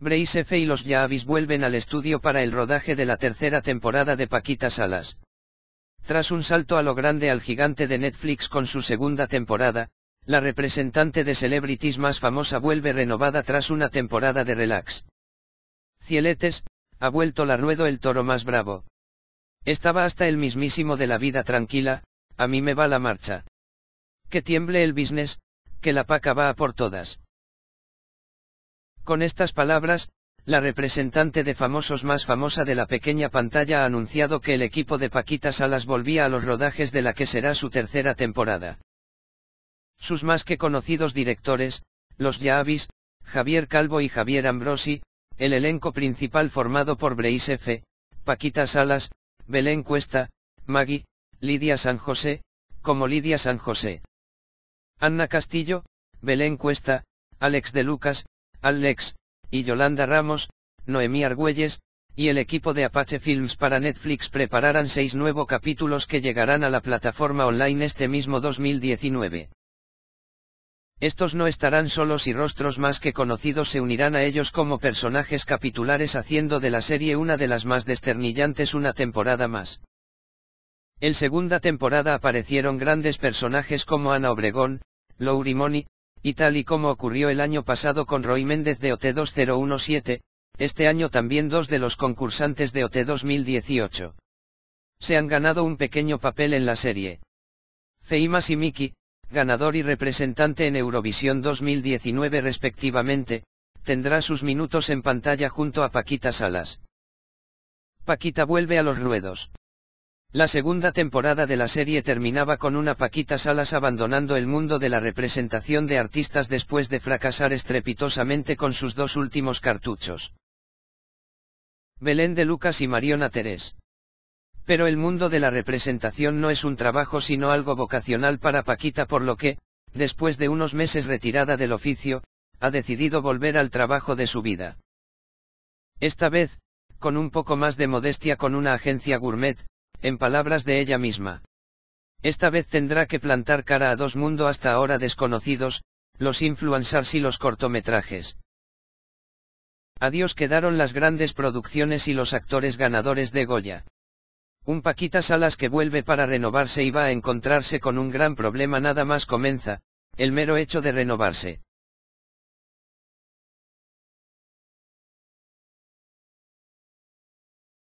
Brace F y los Yaabis vuelven al estudio para el rodaje de la tercera temporada de Paquita Salas. Tras un salto a lo grande al gigante de Netflix con su segunda temporada, la representante de celebrities más famosa vuelve renovada tras una temporada de relax. Cieletes, ha vuelto la ruedo el toro más bravo. Estaba hasta el mismísimo de la vida tranquila, a mí me va la marcha. Que tiemble el business, que la paca va a por todas. Con estas palabras, la representante de famosos más famosa de la pequeña pantalla ha anunciado que el equipo de Paquita Salas volvía a los rodajes de la que será su tercera temporada. Sus más que conocidos directores, los Yaavis, Javier Calvo y Javier Ambrosi, el elenco principal formado por Breis F., Paquita Salas, Belén Cuesta, Maggie, Lidia San José, como Lidia San José. Anna Castillo, Belén Cuesta, Alex de Lucas, Alex, y Yolanda Ramos, Noemí Argüelles, y el equipo de Apache Films para Netflix prepararán seis nuevos capítulos que llegarán a la plataforma online este mismo 2019. Estos no estarán solos y rostros más que conocidos se unirán a ellos como personajes capitulares haciendo de la serie una de las más desternillantes una temporada más. En segunda temporada aparecieron grandes personajes como Ana Obregón, Lowry y tal y como ocurrió el año pasado con Roy Méndez de OT2017, este año también dos de los concursantes de OT 2018. Se han ganado un pequeño papel en la serie. Feimas y Miki, ganador y representante en Eurovisión 2019 respectivamente, tendrá sus minutos en pantalla junto a Paquita Salas. Paquita vuelve a los ruedos. La segunda temporada de la serie terminaba con una Paquita Salas abandonando el mundo de la representación de artistas después de fracasar estrepitosamente con sus dos últimos cartuchos. Belén de Lucas y Mariona Terés. Pero el mundo de la representación no es un trabajo sino algo vocacional para Paquita por lo que, después de unos meses retirada del oficio, ha decidido volver al trabajo de su vida. Esta vez, con un poco más de modestia con una agencia gourmet, en palabras de ella misma. Esta vez tendrá que plantar cara a dos mundos hasta ahora desconocidos, los influencers y los cortometrajes. Adiós quedaron las grandes producciones y los actores ganadores de Goya. Un Paquita Salas que vuelve para renovarse y va a encontrarse con un gran problema nada más comienza, el mero hecho de renovarse.